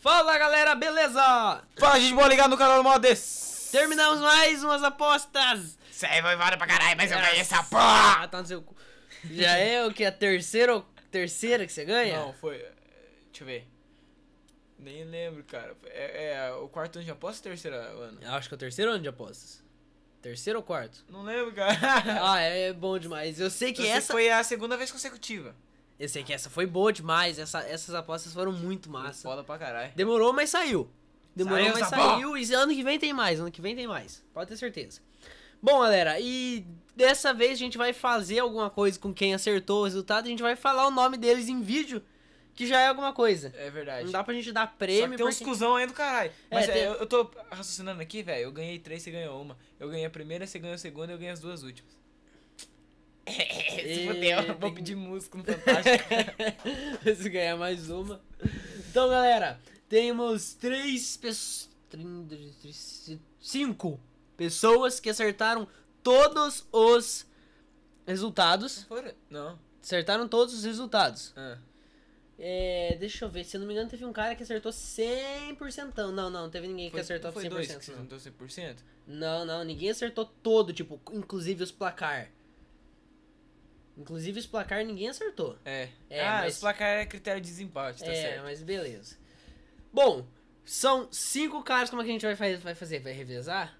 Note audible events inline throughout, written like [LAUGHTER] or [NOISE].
Fala galera, beleza? Fala, gente, boa ligar no canal do Modes. Terminamos mais umas apostas. aí foi embora pra caralho, mas eu é, ganhei essa ah, porra. Ah, tá no seu cu. Já é o que? A terceira ou terceira que você ganha? Não, foi. Eh, deixa eu ver. Nem lembro, cara. É, é o quarto ano de apostas ou terceiro ano? Eu acho que é o terceiro ano de apostas. Terceiro ou quarto? Não lembro, cara. Ah, é, é bom demais. Eu sei então que eu essa. que foi a segunda vez consecutiva. Eu sei que essa foi boa demais. Essa, essas apostas foram muito massa. Foda pra caralho. Demorou, mas saiu. Demorou, saiu, mas saiu. Porra. E ano que vem tem mais. Ano que vem tem mais. Pode ter certeza. Bom, galera, e dessa vez a gente vai fazer alguma coisa com quem acertou o resultado. A gente vai falar o nome deles em vídeo. Que já é alguma coisa. É verdade. Não dá pra gente dar prêmio. Só que tem porque... uns cuzão aí do caralho. É, mas é, tem... eu, eu tô raciocinando aqui, velho. Eu ganhei três, você ganhou uma. Eu ganhei a primeira, você ganhou a segunda, eu ganhei as duas últimas. É, [LAUGHS] se fudeu, vou pedir música no Fantástico. se ganhar mais uma. Então, galera, temos três pessoas. Cinco pessoas que acertaram todos os resultados. Não. Acertaram todos os resultados. Ah. É, deixa eu ver, se eu não me engano, teve um cara que acertou 100%. Não, não, não teve ninguém foi, que acertou foi 100%. Dois que não. 100%? Não, não, ninguém acertou todo, tipo, inclusive os placar. Inclusive, os placar ninguém acertou. É. é ah, mas... os placar é critério de desempate, tá é, certo. É, mas beleza. Bom, são cinco caras. Como é que a gente vai, vai fazer? Vai revezar?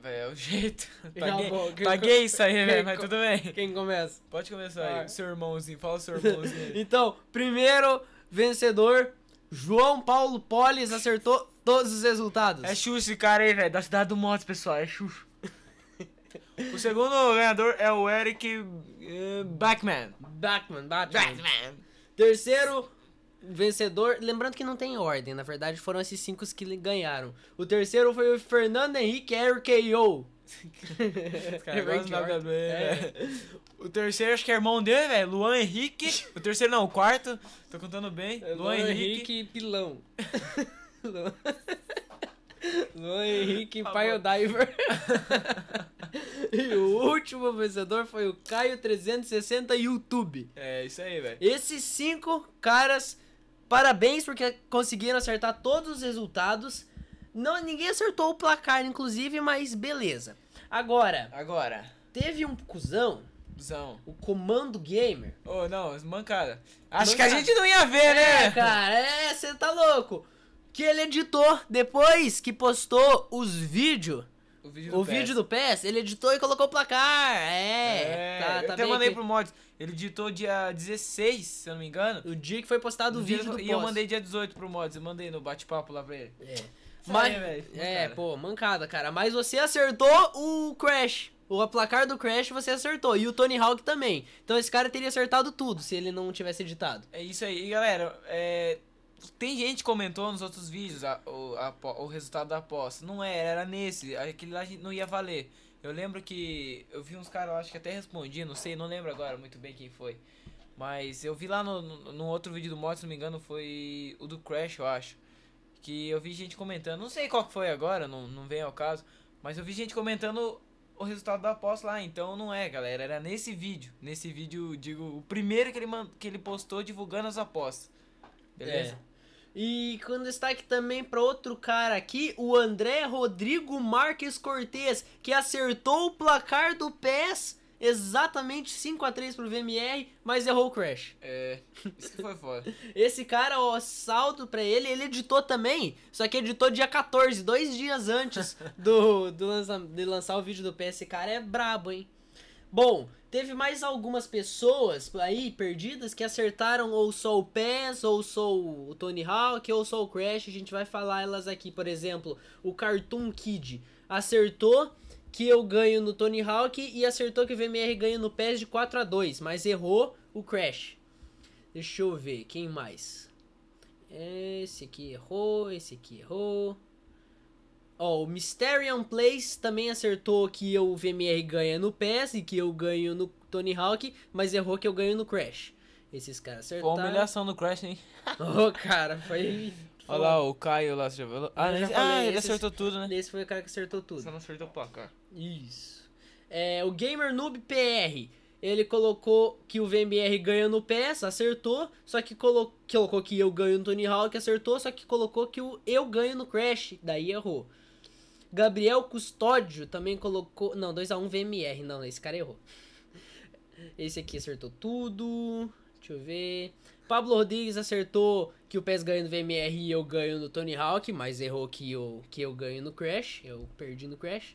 Vai, é o jeito. [LAUGHS] Paguei, bom, paguei com... isso aí, velho, né? mas tudo bem. Quem começa? Pode começar ah. aí. Seu irmãozinho, fala seu irmãozinho. [LAUGHS] então, primeiro vencedor, João Paulo Polis acertou todos os resultados. É Xuxa esse cara aí, velho, da cidade do Motos, pessoal. É Xuxa. O segundo ganhador é o Eric uh, Backman. Backman, Batman. Batman. Terceiro vencedor, lembrando que não tem ordem, na verdade foram esses cinco que ganharam. O terceiro foi o Fernando Henrique RKO. é. [LAUGHS] é. O terceiro, acho que é irmão dele, velho. Luan Henrique. O terceiro, não, o quarto. Tô contando bem. É, Luan, Luan Henrique. Henrique Pilão. [LAUGHS] [LAUGHS] Luan Henrique Pile Diver. [LAUGHS] e o último vencedor foi o Caio 360 YouTube. É isso aí, velho. Esses cinco caras, parabéns porque conseguiram acertar todos os resultados. Não, ninguém acertou o placar, inclusive, mas beleza. Agora. Agora. Teve um cuzão o Comando Gamer. Ô, oh, não, mancada. Acho mancada. que a gente não ia ver, é, né? É, cara, é, você tá louco que ele editou depois que postou os vídeos. O vídeo do, o Vídeo do PES, ele editou e colocou o placar. É. é tá, tá eu tá até mandei que... pro Mods. Ele editou dia 16, se eu não me engano. O dia que foi postado o, vídeo do E post. eu mandei dia 18 pro Mods. Eu mandei no bate-papo lá pra ele. É. Mas, é, é pô, mancada, cara. Mas você acertou o Crash. O placar do Crash você acertou. E o Tony Hawk também. Então esse cara teria acertado tudo se ele não tivesse editado. É isso aí, e, galera. É, tem gente comentou nos outros vídeos a, o, a, o resultado da aposta. Não era, era nesse. Aquele lá não ia valer. Eu lembro que eu vi uns caras, acho que até respondi, não sei, não lembro agora muito bem quem foi. Mas eu vi lá no, no, no outro vídeo do mod, se não me engano, foi o do Crash, eu acho. Que eu vi gente comentando, não sei qual que foi agora, não, não vem ao caso. Mas eu vi gente comentando o resultado da aposta lá, então não é, galera. Era nesse vídeo. Nesse vídeo, digo, o primeiro que ele, que ele postou divulgando as apostas beleza? É. E com destaque também para outro cara aqui, o André Rodrigo Marques Cortez, que acertou o placar do PES exatamente 5 a 3 pro VMR, mas errou o crash. É, isso que foi foda. [LAUGHS] Esse cara, ó, salto pra ele, ele editou também, só que editou dia 14, dois dias antes do, do lança, de lançar o vídeo do PS. Esse cara é brabo, hein? Bom, teve mais algumas pessoas aí perdidas que acertaram ou só o PES, ou só o Tony Hawk, ou só o Crash. A gente vai falar elas aqui, por exemplo, o Cartoon Kid acertou que eu ganho no Tony Hawk e acertou que o VMR ganha no PES de 4 a 2, mas errou o Crash. Deixa eu ver, quem mais? Esse aqui errou, esse aqui errou. Ó, oh, o Mysterion Place também acertou que eu, o VMR ganha no PES e que eu ganho no Tony Hawk, mas errou que eu ganho no Crash. Esses caras acertaram. Foi humilhação no Crash, hein? [LAUGHS] Ô, oh, cara, foi... Olha lá, o Caio lá, você já viu? Ah, já falei, ah, ele esse, acertou tudo, né? Esse foi o cara que acertou tudo. Só não acertou o placar. Isso. É, o Gamer Noob PR, ele colocou que o VMR ganha no PES, acertou, só que colocou, colocou que eu ganho no Tony Hawk, acertou, só que colocou que o eu ganho no Crash, daí errou. Gabriel Custódio também colocou. Não, 2x1 VMR. Não, esse cara errou. Esse aqui acertou tudo. Deixa eu ver. Pablo Rodrigues acertou que o PES ganha no VMR e eu ganho no Tony Hawk, mas errou que eu, que eu ganho no Crash. Eu perdi no Crash.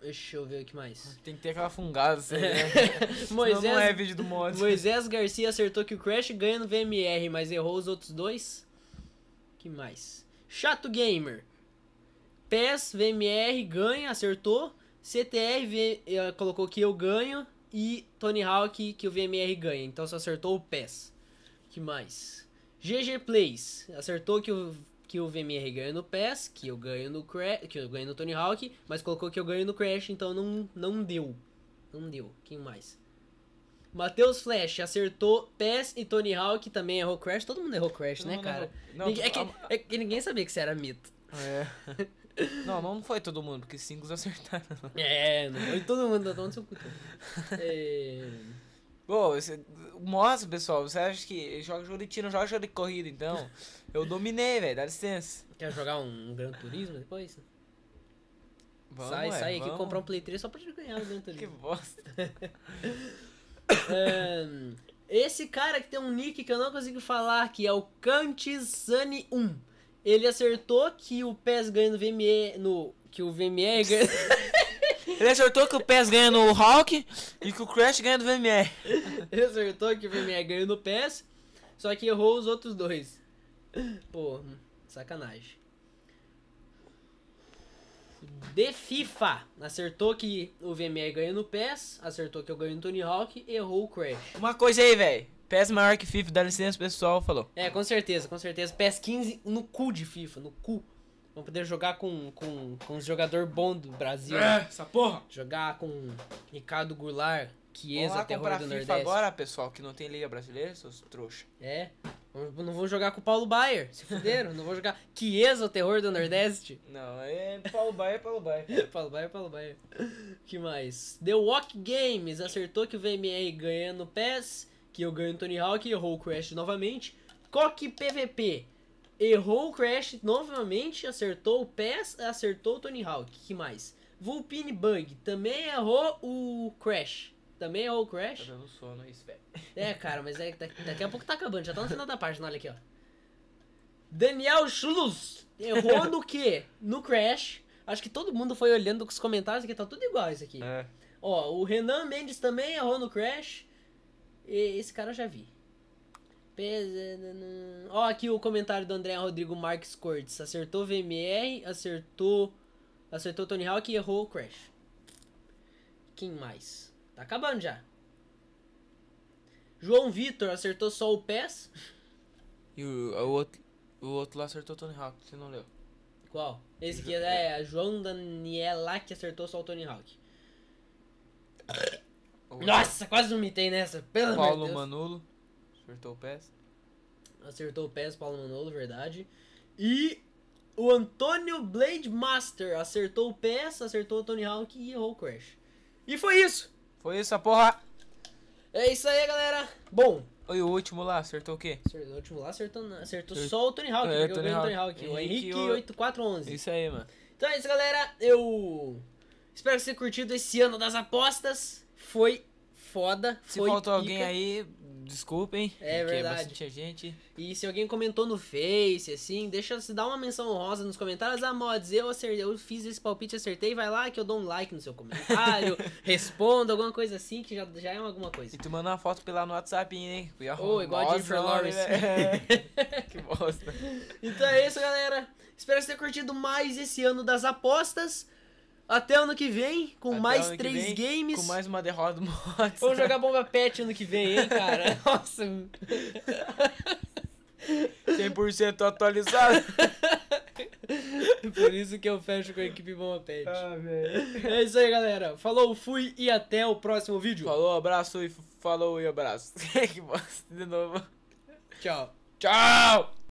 Deixa eu ver o que mais. Tem que ter aquela fungada, assim, né? [LAUGHS] Moisés, não é vídeo do mod. Moisés Garcia acertou que o Crash ganha no VMR, mas errou os outros dois. que mais? Chato Gamer PES, VMR ganha, acertou. CTR v, eh, colocou que eu ganho. E Tony Hawk que o VMR ganha. Então só acertou o PES. que mais? GG Plays. Acertou que o, que o VMR ganha no PES, que eu ganho no Crash, que eu ganho no Tony Hawk, mas colocou que eu ganho no Crash, então não, não deu. Não deu. Quem mais? Matheus Flash acertou PES e Tony Hawk também errou Crash. Todo mundo errou Crash, né, cara? Não, é, que, é, que, ninguém sabia que você era mito. Ah, é. [LAUGHS] Não, não foi todo mundo, porque cinco acertaram. É, não foi todo mundo, tá tomando seu cu. É... Bom, mostra, pessoal, você acha que joga jogo de tiro, joga jogo de corrida, então. Eu dominei, velho, dá licença. Quer jogar um, um Gran Turismo depois? Vamos, sai, sai aqui comprar um Play 3 só pra te ganhar o Gran Turismo. que bosta. um, [LAUGHS] esse cara que tem um nick que eu não consigo falar, que é o Cantisani 1. Ele acertou que o PES ganha no VME. No, que o VME é [LAUGHS] ganha. Ele acertou que o PES ganha no Hulk e que o Crash ganha no VME. Ele acertou que o VME ganha no PES, só que errou os outros dois. Pô, sacanagem. De FIFA, acertou que o VME ganha no PES, acertou que eu ganho no Tony Hawk, errou o Crash. Uma coisa aí, velho. PES maior que FIFA, dá licença pessoal, falou. É, com certeza, com certeza. PES 15 no cu de FIFA, no cu. Vamos poder jogar com, com, com um jogador bom do Brasil. É, essa porra! Jogar com Ricardo Goulart, Chiesa, Terror do FIFA Nordeste. agora, pessoal, que não tem liga brasileira, seus trouxa. É. Não vou jogar com o Paulo Baier, se fuderam. não vou jogar Chiesa, o Terror do Nordeste. Não, é Paulo Baier, Paulo Baier. [LAUGHS] Paulo Baier, Paulo Baier. que mais? The Walk Games acertou que o VMA ganha no PES que eu ganho Tony Hawk, errou o Crash novamente. Coque PVP, errou o Crash novamente, acertou o PES, acertou o Tony Hawk, que mais? Vulpine Bug, também errou o Crash. Também errou o Crash. Tá dando sono isso, [LAUGHS] velho. É, cara, mas é, daqui, daqui a pouco tá acabando, já tá no final da página, olha aqui, ó. Daniel Schluss, errou no quê? No Crash. Acho que todo mundo foi olhando os comentários aqui, tá tudo igual isso aqui. É. Ó, o Renan Mendes também errou no Crash esse cara eu já vi. Ó, aqui o comentário do André Rodrigo Marques Cortes. Acertou VMR, acertou. Acertou Tony Hawk e errou o Crash. Quem mais? Tá acabando já. João Vitor acertou só o PES. E o, o, outro, o outro lá acertou Tony Hawk, você não leu. Qual? Esse aqui é, é João Daniela que acertou só o Tony Hawk. Nossa, quase vomitei nessa. Pelo Paulo Deus. Manolo. Acertou o PES. Acertou o PES, Paulo Manolo, verdade. E o Antônio Blade Master acertou o PES, acertou o Tony Hawk e errou o Crash. E foi isso. Foi isso, a porra. É isso aí, galera. Bom. E o último lá, acertou o quê? o último lá acertou, acertou eu... só o Tony Hawk. É, eu Tony Hawk. Tony Hawk. O Henrique, Henrique 8411. Isso aí, mano. Então é isso, galera. Eu espero que você tenha curtido esse ano das apostas. Foi foda. Se foi faltou pica. alguém aí, desculpem. É, é verdade. Bastante gente. E se alguém comentou no Face, assim, deixa se dar uma menção honrosa nos comentários. Ah, mods, eu acertei, eu fiz esse palpite, acertei, vai lá que eu dou um like no seu comentário, [LAUGHS] responda, alguma coisa assim, que já, já é alguma coisa. E tu manda uma foto pela no WhatsApp, hein? Ô, oh, igual a Jennifer Lawrence. É. [LAUGHS] que bosta. Então é isso, galera. Espero que você tenha curtido mais esse ano das apostas. Até ano que vem, com Até mais três vem, games. Com mais uma derrota do Vamos jogar bomba pet ano que vem, hein, cara? [LAUGHS] Nossa. 100% atualizado. [LAUGHS] Por isso que eu fecho com a equipe Bomba Pet. Ah, é isso aí, galera. Falou, fui e até o próximo vídeo. Falou, abraço e falou e abraço. [LAUGHS] que bosta de novo. Tchau. Tchau!